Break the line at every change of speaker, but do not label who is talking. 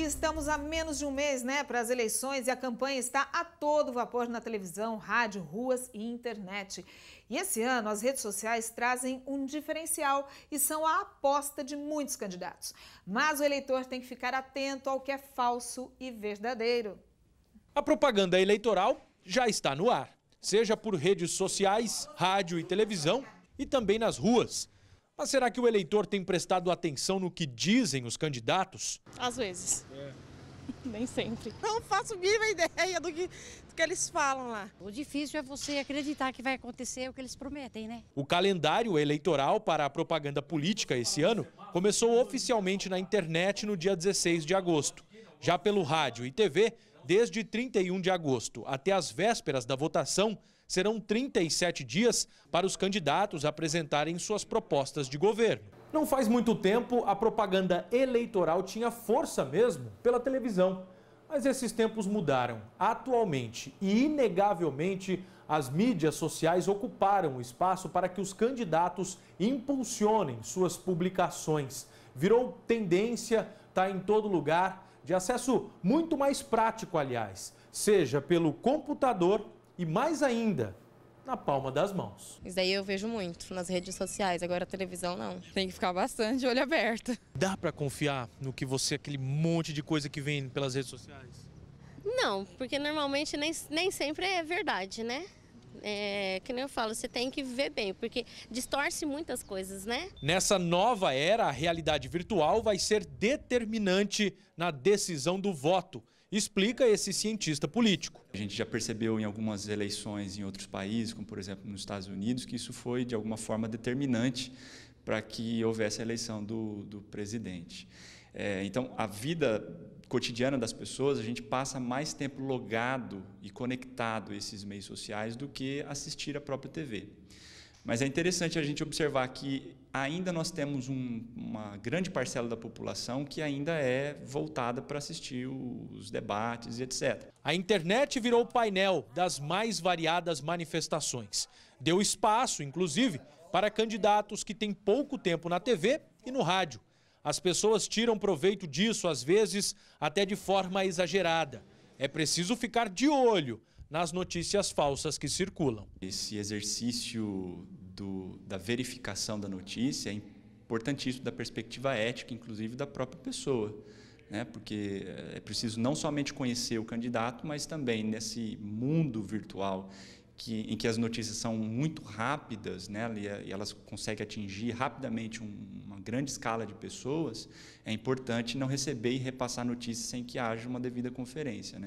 Estamos a menos de um mês né, para as eleições e a campanha está a todo vapor na televisão, rádio, ruas e internet. E esse ano as redes sociais trazem um diferencial e são a aposta de muitos candidatos. Mas o eleitor tem que ficar atento ao que é falso e verdadeiro. A propaganda eleitoral já está no ar, seja por redes sociais, rádio e televisão e também nas ruas. Mas será que o eleitor tem prestado atenção no que dizem os candidatos?
Às vezes.
É. Nem sempre. Não faço a mínima ideia do que, do que eles falam lá. O
difícil é você acreditar que vai acontecer o que eles prometem, né?
O calendário eleitoral para a propaganda política esse ano começou oficialmente na internet no dia 16 de agosto. Já pelo rádio e TV, desde 31 de agosto até as vésperas da votação, serão 37 dias para os candidatos apresentarem suas propostas de governo. Não faz muito tempo, a propaganda eleitoral tinha força mesmo pela televisão. Mas esses tempos mudaram. Atualmente e inegavelmente, as mídias sociais ocuparam o espaço para que os candidatos impulsionem suas publicações. Virou tendência, está em todo lugar, de acesso muito mais prático, aliás, seja pelo computador e mais ainda na palma das mãos. Isso aí eu vejo muito nas redes sociais, agora a televisão não. Tem que ficar bastante olho aberto. Dá para confiar no que você, aquele monte de coisa que vem pelas redes sociais? Não, porque normalmente nem, nem sempre é verdade, né? É, que nem eu falo, você tem que ver bem, porque distorce muitas coisas, né? Nessa nova era, a realidade virtual vai ser determinante na
decisão do voto explica esse cientista político. A gente já percebeu em algumas eleições em outros países, como por exemplo nos Estados Unidos, que isso foi de alguma forma determinante para que houvesse a eleição do, do presidente. É, então, a vida cotidiana das pessoas, a gente passa mais tempo logado e conectado a esses meios sociais do que assistir a própria TV. Mas é interessante a gente observar que ainda nós temos um, uma grande parcela da população que ainda é voltada para assistir os debates e etc. A internet virou painel das mais
variadas manifestações. Deu espaço, inclusive, para candidatos que têm pouco tempo na TV e no rádio. As pessoas tiram proveito disso, às vezes, até de forma exagerada. É preciso ficar de olho nas notícias
falsas que circulam. Esse exercício do, da verificação da notícia é importantíssimo da perspectiva ética, inclusive da própria pessoa né? porque eh, é preciso não somente conhecer o candidato, mas também nesse mundo virtual que, em que as notícias são muito rápidas né, eh, e elas conseguem atingir rapidamente um, uma grande escala de pessoas, é importante não receber e repassar notícias sem que haja uma devida conferência. Né?